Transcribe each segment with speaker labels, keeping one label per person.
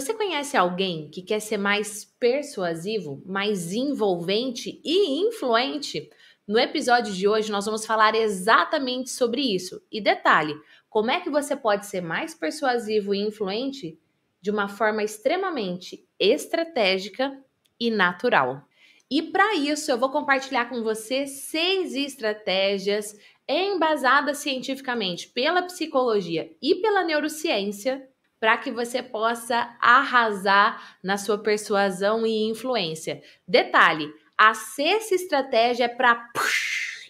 Speaker 1: Você conhece alguém que quer ser mais persuasivo, mais envolvente e influente? No episódio de hoje, nós vamos falar exatamente sobre isso. E detalhe: como é que você pode ser mais persuasivo e influente de uma forma extremamente estratégica e natural? E para isso, eu vou compartilhar com você seis estratégias embasadas cientificamente pela psicologia e pela neurociência para que você possa arrasar na sua persuasão e influência. Detalhe: a sexta estratégia é para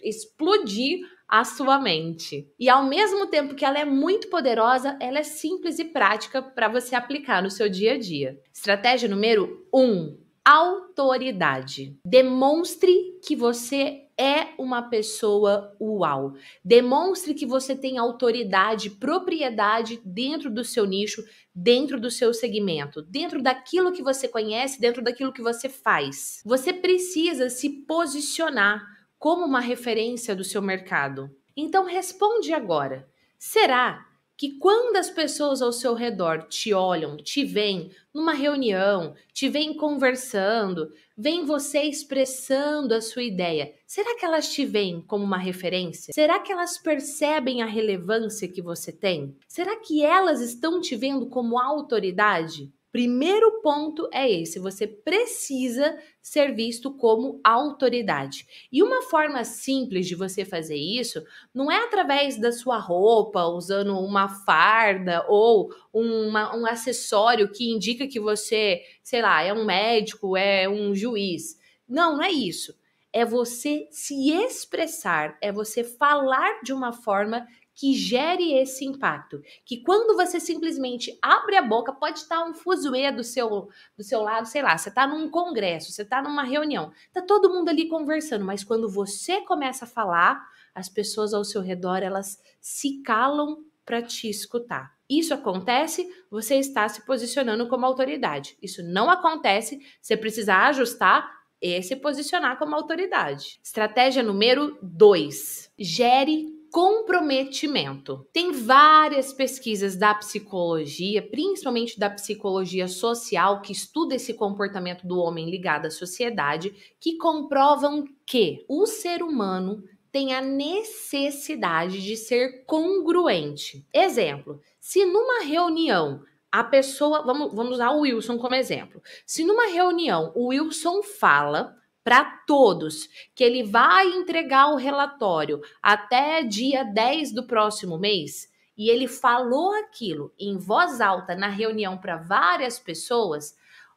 Speaker 1: explodir a sua mente. E ao mesmo tempo que ela é muito poderosa, ela é simples e prática para você aplicar no seu dia a dia. Estratégia número 1: um, autoridade. Demonstre que você é uma pessoa uau. Demonstre que você tem autoridade, propriedade dentro do seu nicho, dentro do seu segmento, dentro daquilo que você conhece, dentro daquilo que você faz. Você precisa se posicionar como uma referência do seu mercado. Então responde agora. Será que quando as pessoas ao seu redor te olham, te veem, numa reunião, te vem conversando, vem você expressando a sua ideia. Será que elas te veem como uma referência? Será que elas percebem a relevância que você tem? Será que elas estão te vendo como autoridade? Primeiro ponto é esse: você precisa ser visto como autoridade. E uma forma simples de você fazer isso não é através da sua roupa, usando uma farda ou uma, um acessório que indica que você, sei lá, é um médico, é um juiz. Não, não é isso. É você se expressar, é você falar de uma forma que gere esse impacto. Que quando você simplesmente abre a boca, pode estar um fuzuê do seu, do seu lado, sei lá, você está num congresso, você está numa reunião, está todo mundo ali conversando, mas quando você começa a falar, as pessoas ao seu redor, elas se calam para te escutar. Isso acontece, você está se posicionando como autoridade. Isso não acontece, você precisa ajustar e se posicionar como autoridade. Estratégia número 2: gere comprometimento. Tem várias pesquisas da psicologia, principalmente da psicologia social, que estuda esse comportamento do homem ligado à sociedade, que comprovam que o ser humano tem a necessidade de ser congruente. Exemplo: se numa reunião a pessoa, vamos, vamos usar o Wilson como exemplo. Se numa reunião o Wilson fala para todos, que ele vai entregar o relatório até dia 10 do próximo mês, e ele falou aquilo em voz alta na reunião para várias pessoas,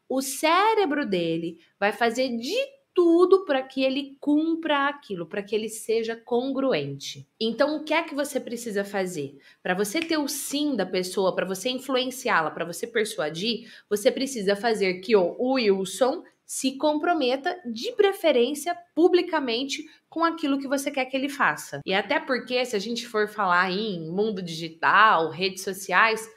Speaker 1: o cérebro dele vai fazer de tudo para que ele cumpra aquilo, para que ele seja congruente. Então, o que é que você precisa fazer? Para você ter o sim da pessoa, para você influenciá-la, para você persuadir, você precisa fazer que o Wilson se comprometa, de preferência publicamente, com aquilo que você quer que ele faça. E até porque, se a gente for falar em mundo digital, redes sociais,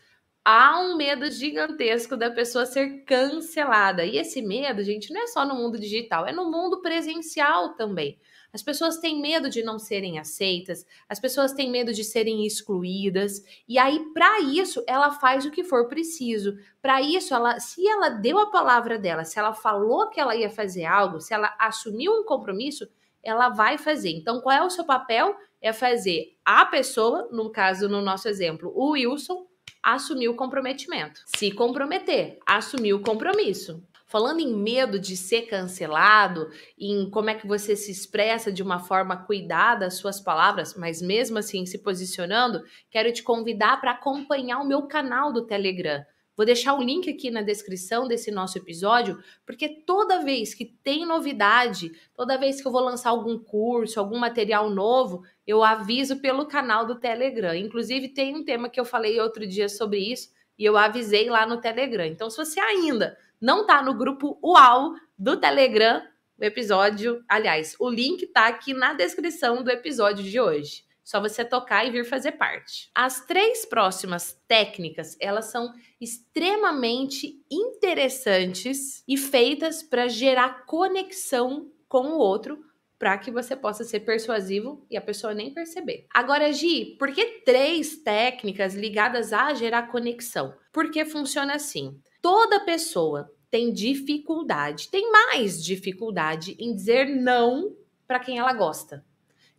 Speaker 1: há um medo gigantesco da pessoa ser cancelada. E esse medo, gente, não é só no mundo digital, é no mundo presencial também. As pessoas têm medo de não serem aceitas, as pessoas têm medo de serem excluídas, e aí, para isso, ela faz o que for preciso. Para isso, ela, se ela deu a palavra dela, se ela falou que ela ia fazer algo, se ela assumiu um compromisso, ela vai fazer. Então, qual é o seu papel? É fazer a pessoa, no caso, no nosso exemplo, o Wilson, assumir o comprometimento. Se comprometer, assumir o compromisso. Falando em medo de ser cancelado, em como é que você se expressa de uma forma cuidada as suas palavras, mas mesmo assim se posicionando, quero te convidar para acompanhar o meu canal do Telegram. Vou deixar o link aqui na descrição desse nosso episódio, porque toda vez que tem novidade, toda vez que eu vou lançar algum curso, algum material novo, eu aviso pelo canal do Telegram. Inclusive, tem um tema que eu falei outro dia sobre isso e eu avisei lá no Telegram. Então, se você ainda não tá no grupo UAU do Telegram, o episódio, aliás, o link tá aqui na descrição do episódio de hoje. Só você tocar e vir fazer parte. As três próximas técnicas, elas são extremamente interessantes e feitas para gerar conexão com o outro para que você possa ser persuasivo e a pessoa nem perceber. Agora, Gi, por que três técnicas ligadas a gerar conexão? Porque funciona assim toda pessoa tem dificuldade, tem mais dificuldade em dizer não para quem ela gosta.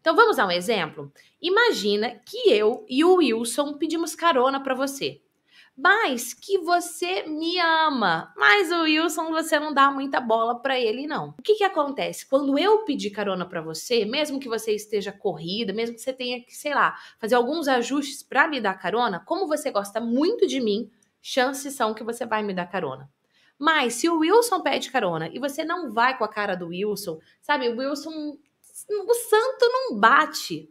Speaker 1: Então vamos a um exemplo? Imagina que eu e o Wilson pedimos carona para você. Mas que você me ama, mas o Wilson você não dá muita bola para ele não. O que que acontece? Quando eu pedir carona para você, mesmo que você esteja corrida, mesmo que você tenha que, sei lá, fazer alguns ajustes para me dar carona, como você gosta muito de mim, chances são que você vai me dar carona. Mas se o Wilson pede carona e você não vai com a cara do Wilson, sabe? O Wilson, o santo não bate.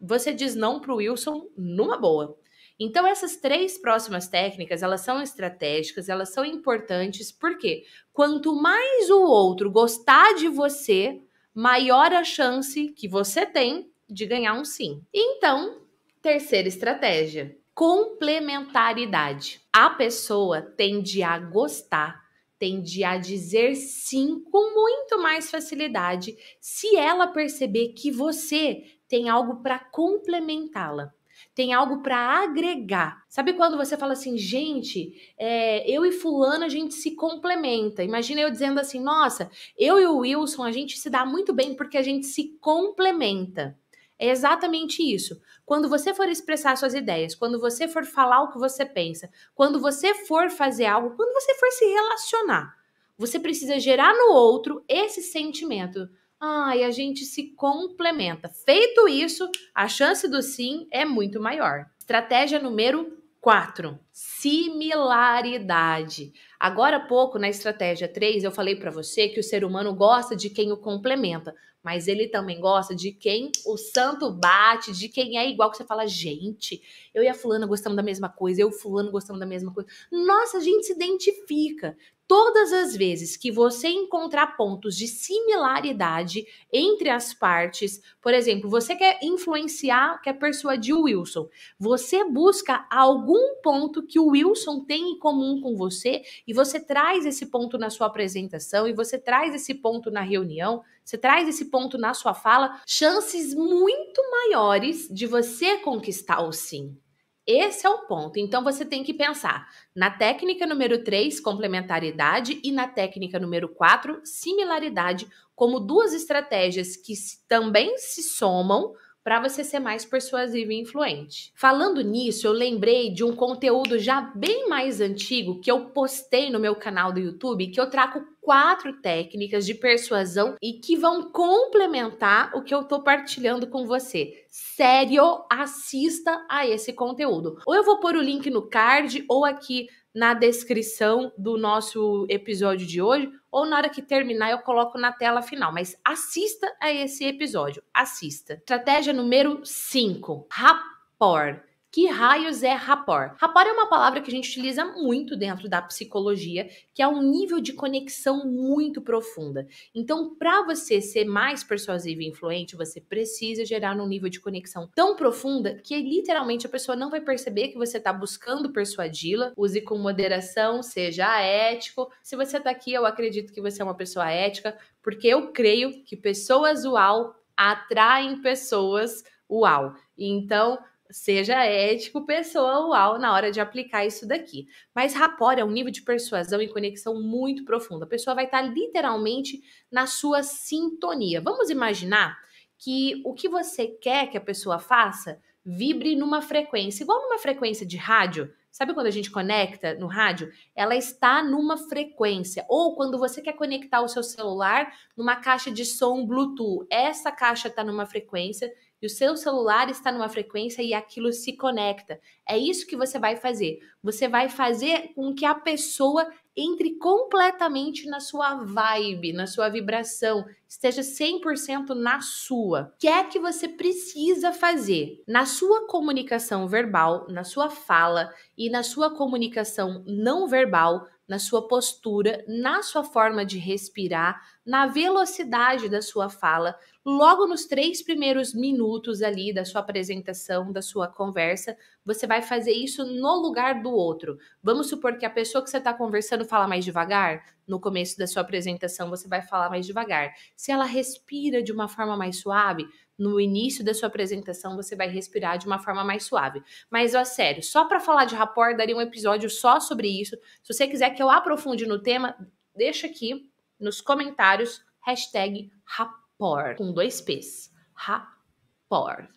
Speaker 1: Você diz não pro Wilson numa boa. Então essas três próximas técnicas, elas são estratégicas, elas são importantes, porque quanto mais o outro gostar de você, maior a chance que você tem de ganhar um sim. Então, terceira estratégia, complementaridade. A pessoa tende a gostar, tende a dizer sim com muito mais facilidade se ela perceber que você tem algo para complementá-la. Tem algo para agregar. Sabe quando você fala assim, gente, é, eu e Fulano a gente se complementa? Imagina eu dizendo assim, nossa, eu e o Wilson a gente se dá muito bem porque a gente se complementa. É exatamente isso. Quando você for expressar suas ideias, quando você for falar o que você pensa, quando você for fazer algo, quando você for se relacionar, você precisa gerar no outro esse sentimento. Ah, e a gente se complementa. Feito isso, a chance do sim é muito maior. Estratégia número 4. Similaridade. Agora há pouco, na estratégia 3, eu falei para você que o ser humano gosta de quem o complementa, mas ele também gosta de quem o santo bate, de quem é igual que você fala, gente, eu e a fulana gostamos da mesma coisa, eu e fulano gostamos da mesma coisa. Nossa, a gente se identifica. Todas as vezes que você encontrar pontos de similaridade entre as partes, por exemplo, você quer influenciar, quer persuadir o Wilson, você busca algum ponto que o Wilson tem em comum com você e você traz esse ponto na sua apresentação e você traz esse ponto na reunião você traz esse ponto na sua fala, chances muito maiores de você conquistar o sim. Esse é o ponto. Então você tem que pensar na técnica número 3, complementaridade, e na técnica número 4, similaridade, como duas estratégias que também se somam para você ser mais persuasivo e influente. Falando nisso, eu lembrei de um conteúdo já bem mais antigo que eu postei no meu canal do YouTube, que eu trago quatro técnicas de persuasão e que vão complementar o que eu tô partilhando com você. Sério, assista a esse conteúdo. Ou eu vou pôr o link no card ou aqui na descrição do nosso episódio de hoje, ou na hora que terminar eu coloco na tela final. Mas assista a esse episódio, assista. Estratégia número 5, rapport. Que raios é rapport? Rapport é uma palavra que a gente utiliza muito dentro da psicologia, que é um nível de conexão muito profunda. Então, para você ser mais persuasivo e influente, você precisa gerar um nível de conexão tão profunda que literalmente a pessoa não vai perceber que você está buscando persuadi-la. Use com moderação, seja ético. Se você está aqui, eu acredito que você é uma pessoa ética, porque eu creio que pessoas uau atraem pessoas uau. Então, seja ético, pessoa na hora de aplicar isso daqui. Mas rapport é um nível de persuasão e conexão muito profundo. A pessoa vai estar literalmente na sua sintonia. Vamos imaginar que o que você quer que a pessoa faça vibre numa frequência, igual numa frequência de rádio, Sabe quando a gente conecta no rádio? Ela está numa frequência. Ou quando você quer conectar o seu celular numa caixa de som Bluetooth. Essa caixa está numa frequência e o seu celular está numa frequência e aquilo se conecta. É isso que você vai fazer. Você vai fazer com que a pessoa entre completamente na sua vibe, na sua vibração, esteja 100% na sua. O que é que você precisa fazer na sua comunicação verbal, na sua fala e na sua comunicação não verbal na sua postura, na sua forma de respirar, na velocidade da sua fala, logo nos três primeiros minutos ali da sua apresentação, da sua conversa, você vai fazer isso no lugar do outro. Vamos supor que a pessoa que você está conversando fala mais devagar, no começo da sua apresentação você vai falar mais devagar. Se ela respira de uma forma mais suave, no início da sua apresentação você vai respirar de uma forma mais suave. Mas, ó, sério, só para falar de rapport, daria um episódio só sobre isso. Se você quiser que eu aprofunde no tema, deixa aqui nos comentários, hashtag rapport, com dois P's. Rapport.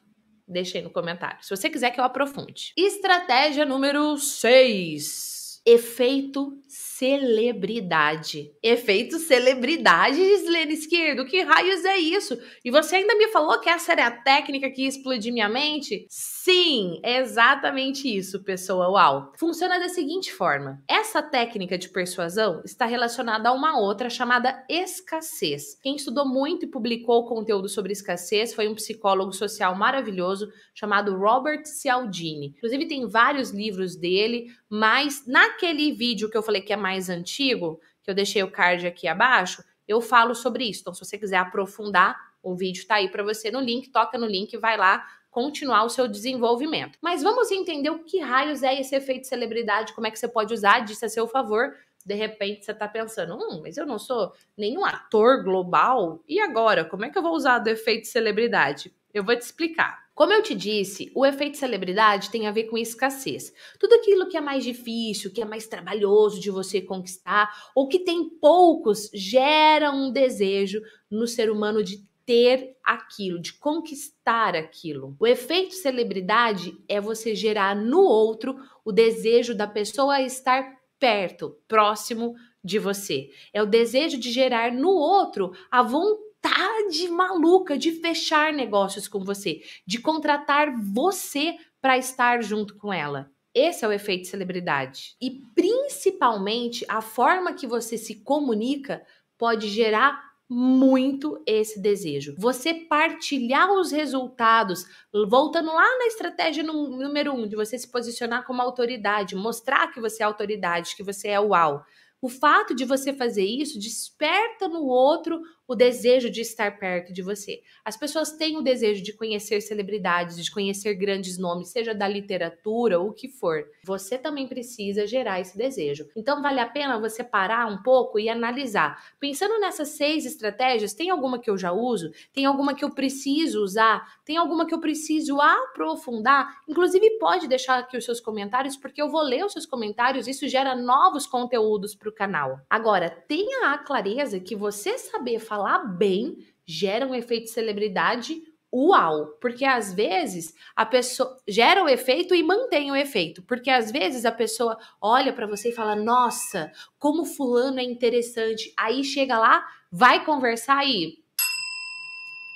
Speaker 1: Deixa aí no comentário, se você quiser que eu aprofunde. Estratégia número 6. Efeito celebridade. Efeito celebridade, Gislene Esquerdo. Que raios é isso? E você ainda me falou que essa era a técnica que explodiu minha mente? Sim, é exatamente isso, pessoa. Uau! Funciona da seguinte forma: essa técnica de persuasão está relacionada a uma outra chamada escassez. Quem estudou muito e publicou conteúdo sobre escassez foi um psicólogo social maravilhoso chamado Robert Cialdini. Inclusive, tem vários livros dele, mas naquele vídeo que eu falei que é mais mais antigo, que eu deixei o card aqui abaixo, eu falo sobre isso. Então, se você quiser aprofundar, o vídeo está aí para você no link, toca no link, vai lá continuar o seu desenvolvimento. Mas vamos entender o que raios é esse efeito celebridade, como é que você pode usar disso a seu favor. De repente você está pensando, hum, mas eu não sou nenhum ator global, e agora? Como é que eu vou usar do efeito celebridade? Eu vou te explicar. Como eu te disse, o efeito celebridade tem a ver com escassez. Tudo aquilo que é mais difícil, que é mais trabalhoso de você conquistar, ou que tem poucos, gera um desejo no ser humano de ter aquilo, de conquistar aquilo. O efeito celebridade é você gerar no outro o desejo da pessoa estar perto, próximo de você. É o desejo de gerar no outro a vontade vontade tá maluca de fechar negócios com você, de contratar você para estar junto com ela. Esse é o efeito celebridade. E principalmente a forma que você se comunica pode gerar muito esse desejo. Você partilhar os resultados, voltando lá na estratégia número um, de você se posicionar como autoridade, mostrar que você é autoridade, que você é uau. O fato de você fazer isso desperta no outro o desejo de estar perto de você. As pessoas têm o desejo de conhecer celebridades, de conhecer grandes nomes, seja da literatura ou o que for. Você também precisa gerar esse desejo. Então vale a pena você parar um pouco e analisar. Pensando nessas seis estratégias, tem alguma que eu já uso? Tem alguma que eu preciso usar? Tem alguma que eu preciso aprofundar? Inclusive pode deixar aqui os seus comentários porque eu vou ler os seus comentários, isso gera novos conteúdos para o canal. Agora, tenha a clareza que você saber falar bem gera um efeito de celebridade uau, porque às vezes a pessoa gera o efeito e mantém o efeito, porque às vezes a pessoa olha para você e fala: "Nossa, como fulano é interessante". Aí chega lá, vai conversar e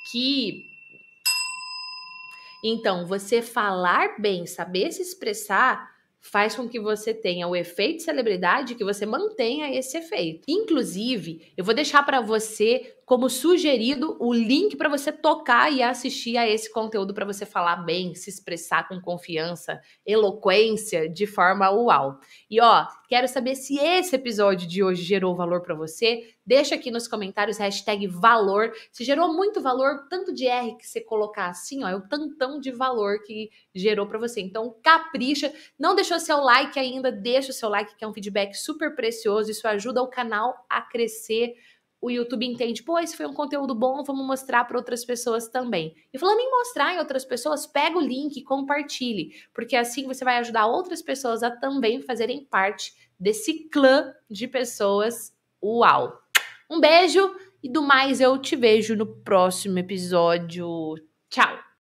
Speaker 1: que Então, você falar bem, saber se expressar faz com que você tenha o efeito celebridade que você mantenha esse efeito. Inclusive, eu vou deixar para você como sugerido o link para você tocar e assistir a esse conteúdo para você falar bem, se expressar com confiança, eloquência, de forma uau. E ó, quero saber se esse episódio de hoje gerou valor para você. Deixa aqui nos comentários hashtag valor. Se gerou muito valor, tanto de R que você colocar assim, ó, é o tantão de valor que gerou para você. Então, capricha. Não deixou seu like ainda, deixa o seu like, que é um feedback super precioso. Isso ajuda o canal a crescer o YouTube entende, pô, esse foi um conteúdo bom, vamos mostrar para outras pessoas também. E falando em mostrar em outras pessoas, pega o link e compartilhe, porque assim você vai ajudar outras pessoas a também fazerem parte desse clã de pessoas. Uau! Um beijo e do mais eu te vejo no próximo episódio. Tchau!